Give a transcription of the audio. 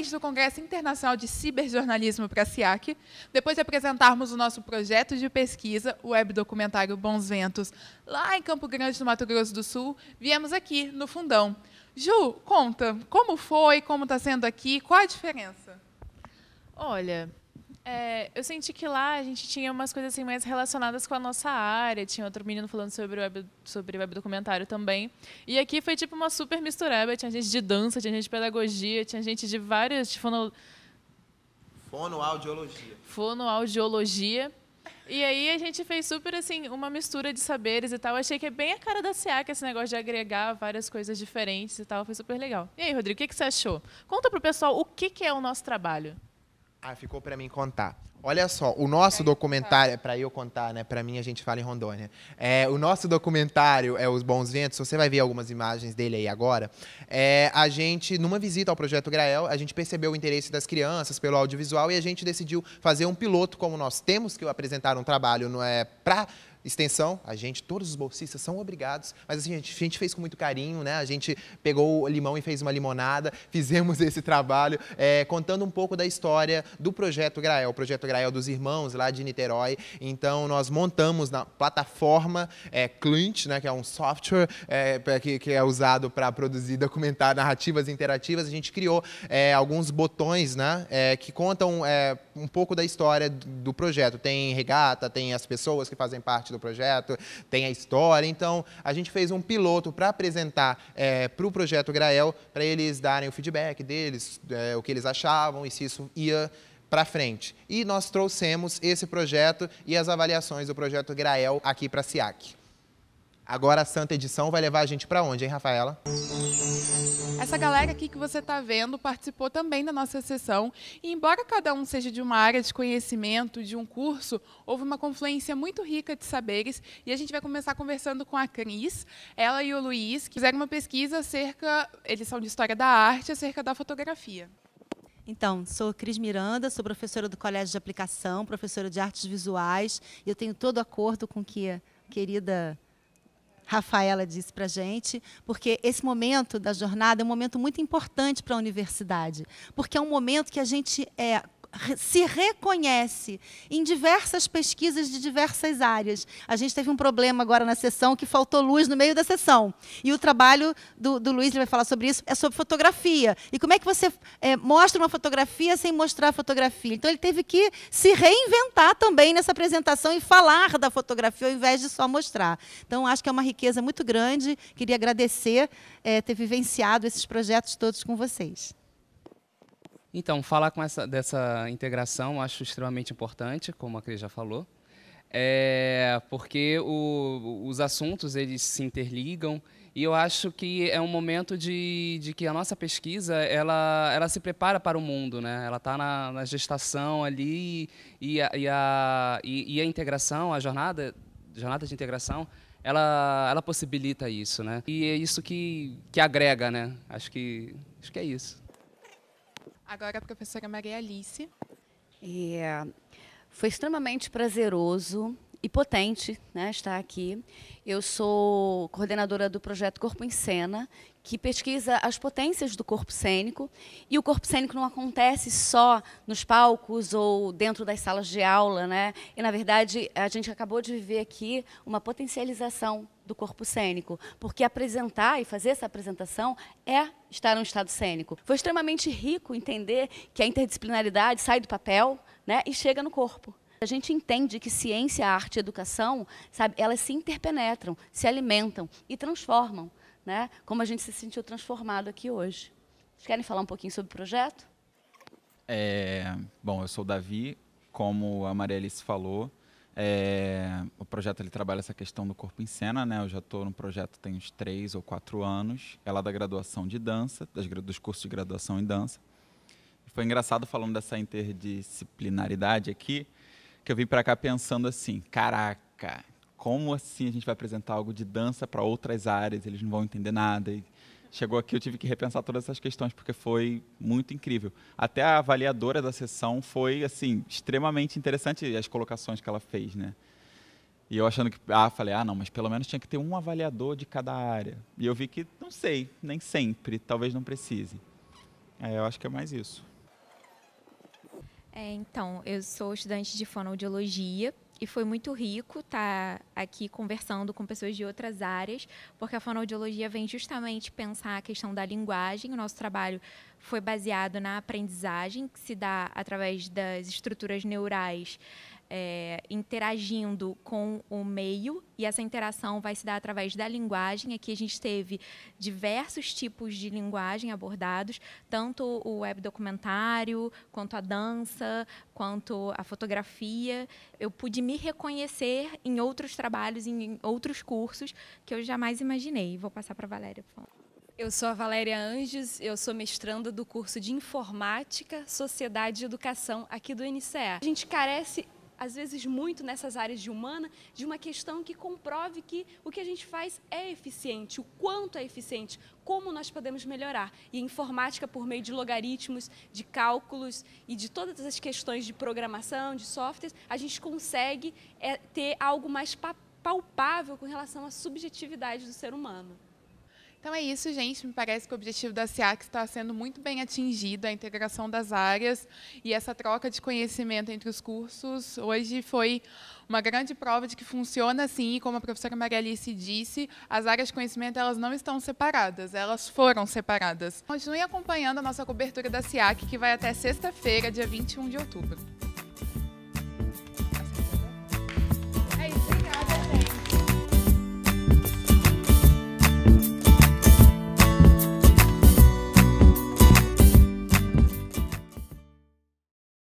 diretamente do Congresso Internacional de Ciberjornalismo para a SIAC, depois de apresentarmos o nosso projeto de pesquisa, o web documentário Bons Ventos, lá em Campo Grande, no Mato Grosso do Sul, viemos aqui, no Fundão. Ju, conta, como foi, como está sendo aqui, qual a diferença? Olha, é, eu senti que lá a gente tinha umas coisas assim mais relacionadas com a nossa área. Tinha outro menino falando sobre o web, sobre web documentário também. E aqui foi tipo uma super mistura, Tinha gente de dança, tinha gente de pedagogia, tinha gente de várias. De fono... Fonoaudiologia. Fonoaudiologia. E aí a gente fez super assim uma mistura de saberes e tal. Achei que é bem a cara da SEAC esse negócio de agregar várias coisas diferentes e tal. Foi super legal. E aí, Rodrigo, o que, que você achou? Conta pro pessoal o que, que é o nosso trabalho. Ah, ficou para mim contar. Olha só, o nosso documentário, é para eu contar, né? Para mim a gente fala em Rondônia. É, o nosso documentário é Os Bons Ventos, você vai ver algumas imagens dele aí agora. É, a gente, numa visita ao projeto Grael, a gente percebeu o interesse das crianças pelo audiovisual e a gente decidiu fazer um piloto como nós temos que apresentar um trabalho, não é para extensão, a gente, todos os bolsistas são obrigados, mas assim, a gente, a gente fez com muito carinho, né? A gente pegou o limão e fez uma limonada, fizemos esse trabalho, é, contando um pouco da história do Projeto Grael, o Projeto Grael dos Irmãos, lá de Niterói. Então, nós montamos na plataforma é, Clint, né, que é um software é, que, que, é usado para produzir documentar narrativas interativas, a gente criou é, alguns botões, né, é, que contam é, um pouco da história do projeto. Tem regata, tem as pessoas que fazem parte do projeto, tem a história. Então, a gente fez um piloto para apresentar é, eh, para o projeto Grael, para eles darem o feedback deles, é, o que eles achavam e se isso ia para frente. E nós trouxemos esse projeto e as avaliações do projeto Grael aqui para a SIAC. Agora a Santa Edição vai levar a gente para onde, hein, Rafaela? Essa galera aqui que você está vendo participou também da nossa sessão. E embora cada um seja de uma área de conhecimento, de um curso, houve uma confluência muito rica de saberes. E a gente vai começar conversando com a Cris, ela e o Luiz, que fizeram uma pesquisa acerca, eles são de História da Arte, acerca da fotografia. Então, sou Cris Miranda, sou professora do Colégio de Aplicação, professora de Artes Visuais, e eu tenho todo acordo com que a querida Rafaela disse para a gente, porque esse momento da jornada é um momento muito importante para a universidade, porque é um momento que a gente é, se reconhece em diversas pesquisas de diversas áreas. A gente teve um problema agora na sessão que faltou luz no meio da sessão. E o trabalho do, do Luiz, ele vai falar sobre isso, é sobre fotografia. E como é que você é, mostra uma fotografia sem mostrar a fotografia? Então ele teve que se reinventar também nessa apresentação e falar da fotografia ao invés de só mostrar. Então acho que é uma riqueza muito grande. Queria agradecer é, ter vivenciado esses projetos todos com vocês. Então, falar com essa, dessa integração acho extremamente importante, como a Cris já falou, é porque o, os assuntos eles se interligam e eu acho que é um momento de, de que a nossa pesquisa ela, ela se prepara para o mundo, né? Ela está na, na, gestação ali e a, e, a, e, e a integração, a jornada, jornada de integração, ela, ela possibilita isso, né? E é isso que, que agrega, né? Acho que, acho que é isso. Agora a professora Maria Alice. É, foi extremamente prazeroso e potente né, estar aqui. Eu sou coordenadora do projeto Corpo em Cena, que pesquisa as potências do corpo cênico. E o corpo cênico não acontece só nos palcos ou dentro das salas de aula. Né? E, na verdade, a gente acabou de viver aqui uma potencialização do corpo cênico, porque apresentar e fazer essa apresentação é estar em um estado cênico. Foi extremamente rico entender que a interdisciplinaridade sai do papel né, e chega no corpo. A gente entende que ciência, arte e educação, sabe, elas se interpenetram, se alimentam e transformam, né? Como a gente se sentiu transformado aqui hoje. Vocês querem falar um pouquinho sobre o projeto? É, bom, eu sou o Davi. Como a Alice falou, é, o projeto ele trabalha essa questão do corpo em cena, né? Eu já estou no projeto tem uns três ou quatro anos. É lá da graduação de dança, das, dos cursos de graduação em dança. foi engraçado falando dessa interdisciplinaridade aqui, que eu vim para cá pensando assim, caraca, como assim a gente vai apresentar algo de dança para outras áreas? Eles não vão entender nada. E, chegou aqui, eu tive que repensar todas essas questões, porque foi muito incrível. Até a avaliadora da sessão foi, assim, extremamente interessante as colocações que ela fez, né? E eu achando que, ah, falei, ah, não, mas pelo menos tinha que ter um avaliador de cada área. E eu vi que, não sei, nem sempre, talvez não precise. É, eu acho que é mais isso. É, então, eu sou estudante de fonoaudiologia e foi muito rico estar tá aqui conversando com pessoas de outras áreas, porque a fonoaudiologia vem justamente pensar a questão da linguagem. O nosso trabalho foi baseado na aprendizagem, que se dá através das estruturas neurais é, interagindo com o meio, e essa interação vai se dar através da linguagem. Aqui a gente teve diversos tipos de linguagem abordados, tanto o web documentário, quanto a dança, quanto a fotografia. Eu pude me reconhecer em outros trabalhos, em outros cursos que eu jamais imaginei. Vou passar para a Valéria, por favor. Eu sou a Valéria Anjos, eu sou mestranda do curso de Informática, Sociedade e Educação aqui do NCA. A gente carece às vezes muito nessas áreas de humana, de uma questão que comprove que o que a gente faz é eficiente, o quanto é eficiente, como nós podemos melhorar. E a informática, por meio de logaritmos, de cálculos e de todas as questões de programação, de softwares, a gente consegue é, ter algo mais palpável com relação à subjetividade do ser humano. Então é isso, gente. Me parece que o objetivo da SIAC está sendo muito bem atingido, a integração das áreas e essa troca de conhecimento entre os cursos. Hoje foi uma grande prova de que funciona assim e como a professora Maria Alice disse, as áreas de conhecimento elas não estão separadas, elas foram separadas. Continue acompanhando a nossa cobertura da SIAC, que vai até sexta-feira, dia 21 de outubro.